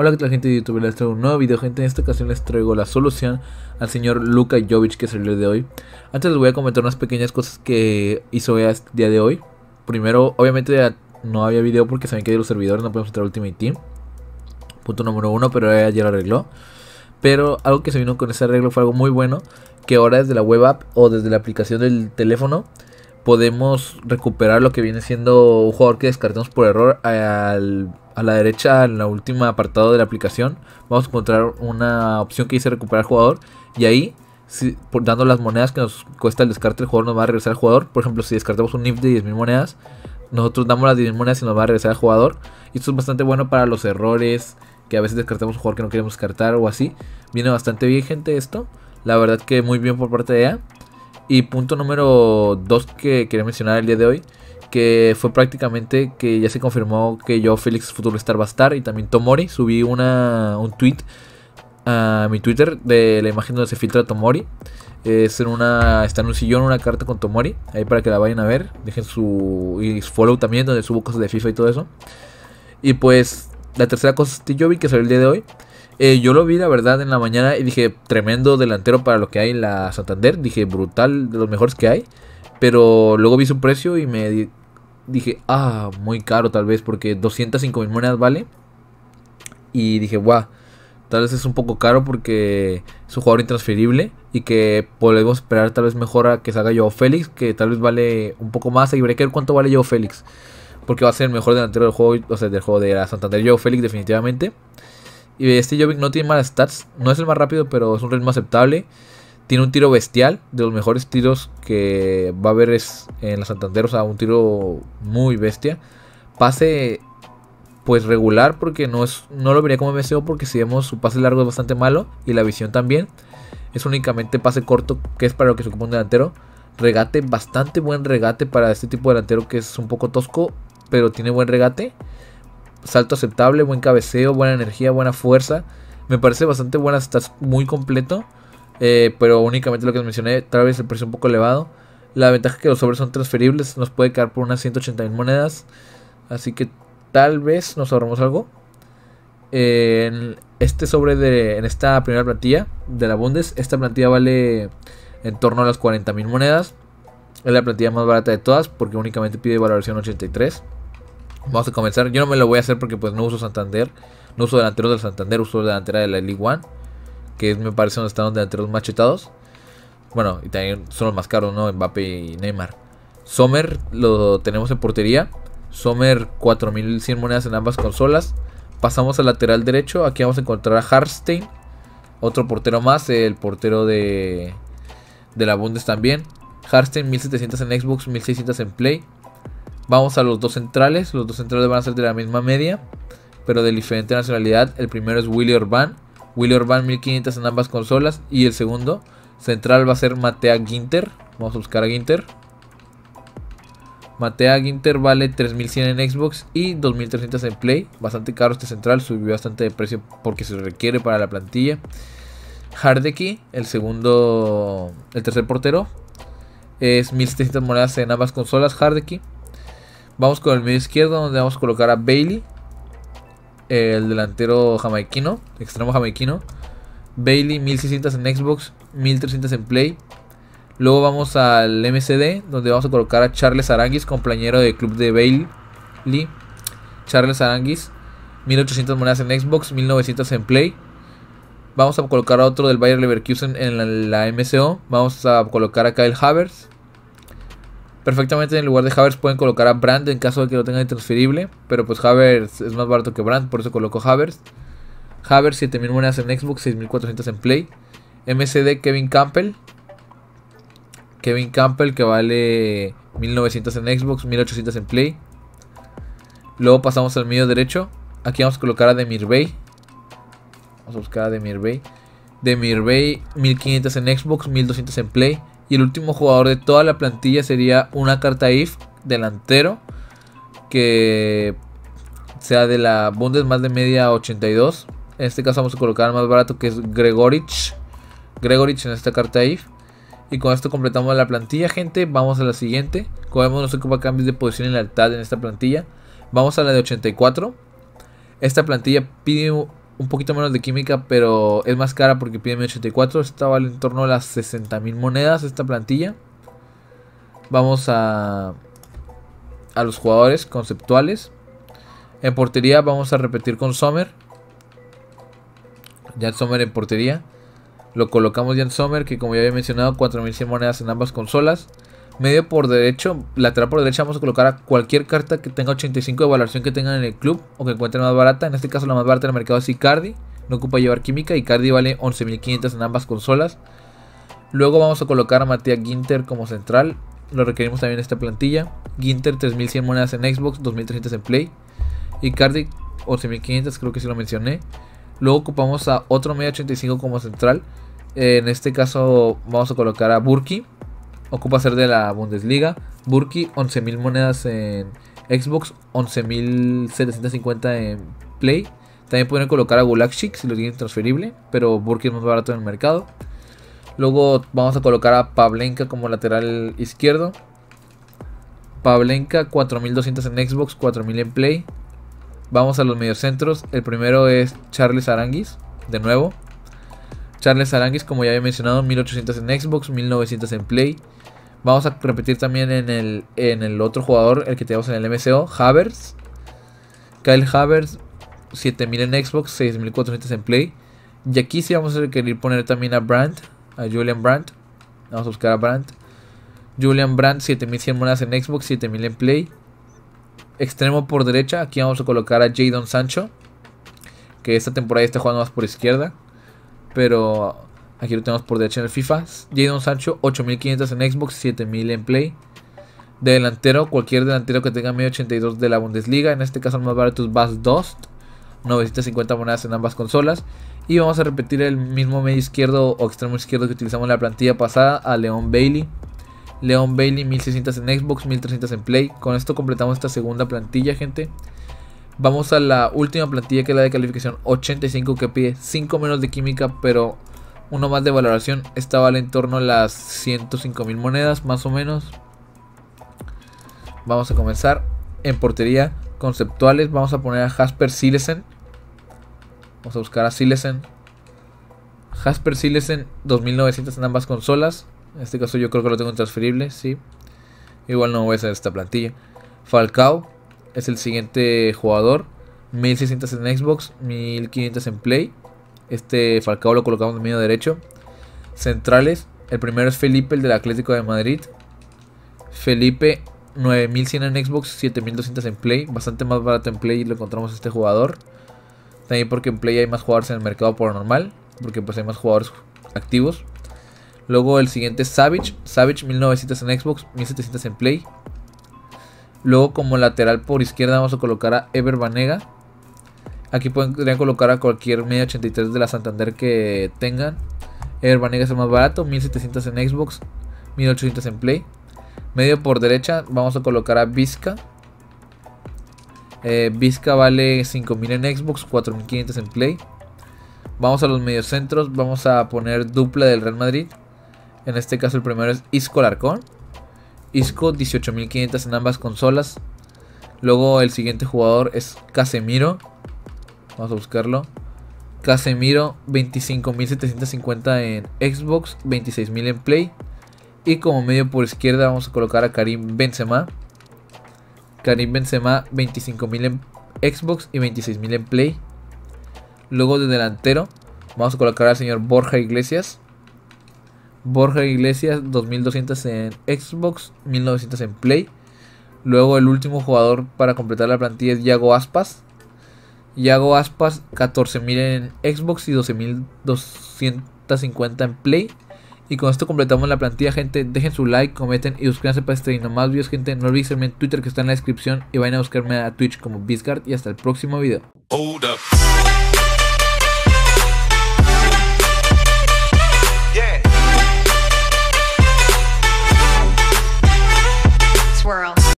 Hola que tal gente de YouTube, les traigo un nuevo video gente, en esta ocasión les traigo la solución al señor Luka Jovic que salió de hoy Antes les voy a comentar unas pequeñas cosas que hizo el día de hoy Primero, obviamente no había video porque saben que de los servidores no podemos entrar a Ultimate Team Punto número uno, pero ya lo arregló Pero algo que se vino con ese arreglo fue algo muy bueno Que ahora desde la web app o desde la aplicación del teléfono podemos recuperar lo que viene siendo un jugador que descartemos por error a la derecha en la última apartado de la aplicación. Vamos a encontrar una opción que dice recuperar jugador y ahí por, dando las monedas que nos cuesta el descarte el jugador nos va a regresar al jugador. Por ejemplo, si descartamos un NIF de 10.000 monedas, nosotros damos las 10.000 monedas y nos va a regresar al jugador. Y esto es bastante bueno para los errores que a veces descartamos un jugador que no queremos descartar o así. Viene bastante bien gente esto. La verdad que muy bien por parte de ella. Y punto número dos que quería mencionar el día de hoy, que fue prácticamente que ya se confirmó que yo, Félix Star, va a estar y también Tomori. Subí una, un tweet a mi Twitter de la imagen donde se filtra Tomori. Es en una, está en un sillón una carta con Tomori, ahí para que la vayan a ver. Dejen su follow también, donde subo cosas de FIFA y todo eso. Y pues la tercera cosa que yo vi que salió el día de hoy eh, yo lo vi, la verdad, en la mañana y dije, tremendo delantero para lo que hay en la Santander. Dije, brutal, de los mejores que hay. Pero luego vi su precio y me dije, ah, muy caro tal vez, porque 205 mil monedas vale. Y dije, guau, tal vez es un poco caro porque es un jugador intransferible y que podemos esperar tal vez mejor a que salga Joe Félix, que tal vez vale un poco más. Y veré que ver cuánto vale Joe Félix, porque va a ser el mejor delantero del juego, o sea, del juego de la Santander Joe Félix definitivamente. Y este Jovic no tiene malas stats. No es el más rápido, pero es un ritmo aceptable. Tiene un tiro bestial, de los mejores tiros que va a haber en la Santander, o sea, un tiro muy bestia. Pase pues regular porque no es no lo vería como MCO porque si vemos su pase largo es bastante malo y la visión también. Es únicamente pase corto que es para lo que se ocupa un delantero. Regate, bastante buen regate para este tipo de delantero que es un poco tosco, pero tiene buen regate salto aceptable, buen cabeceo, buena energía, buena fuerza. Me parece bastante buena, estás muy completo. Eh, pero únicamente lo que mencioné, tal vez el precio un poco elevado. La ventaja es que los sobres son transferibles, nos puede quedar por unas 180 monedas. Así que tal vez nos ahorramos algo. en este sobre de. En esta primera plantilla de la Bundes, esta plantilla vale en torno a las 40.000 monedas. Es la plantilla más barata de todas porque únicamente pide valoración 83. Vamos a comenzar. Yo no me lo voy a hacer porque pues no uso Santander. No uso delanteros del Santander, uso delantera de la League One. Que me parece donde están los delanteros machetados. Bueno, y también son los más caros, ¿no? Mbappé y Neymar. Sommer lo tenemos en portería. Sommer 4100 monedas en ambas consolas. Pasamos al lateral derecho. Aquí vamos a encontrar a Harstein. Otro portero más, el portero de, de la Bundes también. Harstein 1700 en Xbox, 1600 en Play. Vamos a los dos centrales. Los dos centrales van a ser de la misma media, pero de diferente nacionalidad. El primero es Willy Orban. Willy Orban 1500 en ambas consolas. Y el segundo central va a ser Matea Ginter. Vamos a buscar a Ginter. Matea Ginter vale 3100 en Xbox y 2300 en Play. Bastante caro este central, subió bastante de precio porque se requiere para la plantilla. Hardeki, el segundo, el tercer portero, es 1700 monedas en ambas consolas. Hardeki, Vamos con el medio izquierdo donde vamos a colocar a Bailey. El delantero jamaiquino, extremo jamaiquino. Bailey 1600 en Xbox, 1300 en Play. Luego vamos al MCD donde vamos a colocar a Charles Aranguis, compañero de club de Bailey. Charles Aranguis 1800 monedas en Xbox, 1900 en Play. Vamos a colocar a otro del Bayer Leverkusen en la, la MCO. Vamos a colocar a Kyle Havers. Perfectamente en lugar de Havers pueden colocar a Brand en caso de que lo tengan transferible. Pero pues Havers es más barato que Brand, por eso coloco Havers Havers, 7000 monedas en Xbox, 6400 en Play. MCD Kevin Campbell. Kevin Campbell que vale 1900 en Xbox, 1800 en Play. Luego pasamos al medio derecho. Aquí vamos a colocar a Demir Bay. Vamos a buscar a Demir Bay. Demir Bay 1500 en Xbox, 1200 en Play. Y el último jugador de toda la plantilla sería una carta IF delantero que sea de la Bundes más de media 82. En este caso vamos a colocar más barato que es Gregorich. Gregorich en esta carta IF. Y con esto completamos la plantilla, gente. Vamos a la siguiente. Como vemos, nos ocupa cambios de posición en la lealtad en esta plantilla. Vamos a la de 84. Esta plantilla pide un poquito menos de química, pero es más cara porque pide 84. Estaba en torno a las 60.000 monedas esta plantilla. Vamos a, a los jugadores conceptuales. En portería vamos a repetir con Sommer. Jan Sommer en portería. Lo colocamos Jan Sommer, que como ya había mencionado, 4100 monedas en ambas consolas. Medio por derecho, lateral por derecha vamos a colocar a cualquier carta que tenga 85 de valoración que tengan en el club o que encuentren más barata. En este caso la más barata del mercado es Icardi. No ocupa llevar química. Y Icardi vale 11.500 en ambas consolas. Luego vamos a colocar a Matías Ginter como central. Lo requerimos también en esta plantilla. Ginter 3.100 monedas en Xbox, 2.300 en Play. Icardi 11.500, creo que sí lo mencioné. Luego ocupamos a otro medio 85 como central. En este caso vamos a colocar a Burki Ocupa ser de la Bundesliga. Burki, 11.000 monedas en Xbox, 11.750 en Play. También pueden colocar a Gulakchik si lo tienen transferible, pero Burki es más barato en el mercado. Luego vamos a colocar a Pavlenka como lateral izquierdo. Pavlenka 4200 en Xbox, 4000 en Play. Vamos a los mediocentros. El primero es Charles Aranguis, de nuevo, Charles Aranguis, como ya había mencionado, 1800 en Xbox, 1900 en Play. Vamos a repetir también en el, en el otro jugador, el que tenemos en el MCO, Havers. Kyle Havers, 7000 en Xbox, 6400 en Play. Y aquí sí vamos a querer poner también a Brandt, a Julian Brandt. Vamos a buscar a Brandt. Julian Brandt, 7100 monedas en Xbox, 7000 en Play. Extremo por derecha, aquí vamos a colocar a Jadon Sancho, que esta temporada está jugando más por izquierda. Pero aquí lo tenemos por DH en el FIFA. Jadon Sancho, 8500 en Xbox, 7000 en Play. De delantero, cualquier delantero que tenga medio 82 de la Bundesliga. En este caso, el más barato es Bas Dost. 950 monedas en ambas consolas. Y vamos a repetir el mismo medio izquierdo o extremo izquierdo que utilizamos en la plantilla pasada a Leon Bailey. Leon Bailey 1600 en Xbox, 1300 en Play. Con esto completamos esta segunda plantilla, gente. Vamos a la última plantilla que es la de calificación 85 que pide 5 menos de química pero uno más de valoración. Esta vale en torno a las 105 mil monedas más o menos. Vamos a comenzar en portería conceptuales. Vamos a poner a Jasper Silesen. Vamos a buscar a Silesen. Jasper Silesen 2900 en ambas consolas. En este caso yo creo que lo tengo transferible, sí. Igual no voy a hacer esta plantilla. Falcao es el siguiente jugador. 1600 en Xbox, 1500 en Play. Este Falcao lo colocamos en medio derecho. Centrales. El primero es Felipe, el del Atlético de Madrid. Felipe, 9100 en Xbox, 7200 en Play. Bastante más barato en Play lo encontramos este jugador. También porque en Play hay más jugadores en el mercado por normal. Porque pues hay más jugadores activos. Luego el siguiente es Savage. Savage 1900 en Xbox, 1700 en Play. Luego como lateral por izquierda vamos a colocar a Ever Banega. Aquí podrían colocar a cualquier media 83 de la Santander que tengan. Ever Banega es el más barato, 1700 en Xbox, 1800 en Play. Medio por derecha vamos a colocar a Vizca. Eh, Vizca vale 5000 en Xbox, 4500 en Play. Vamos a los mediocentros, vamos a poner dupla del Real Madrid. En este caso el primero es Isco Larcón. Isco, 18.500 en ambas consolas. Luego el siguiente jugador es Casemiro. Vamos a buscarlo. Casemiro, 25.750 en Xbox, 26.000 en Play. Y como medio por izquierda vamos a colocar a Karim Benzema. Karim Benzema, 25.000 en Xbox y 26.000 en Play. Luego de delantero vamos a colocar al señor Borja Iglesias. Borja Iglesias 2200 en Xbox, 1900 en Play. Luego el último jugador para completar la plantilla es Yago Aspas. Yago Aspas 14.000 en Xbox y 12.250 en Play. Y con esto completamos la plantilla, gente. Dejen su like, comenten y suscríbanse para este y no más videos, gente. No olviden en Twitter que está en la descripción. Y vayan a buscarme a Twitch como Biscard. Y hasta el próximo video.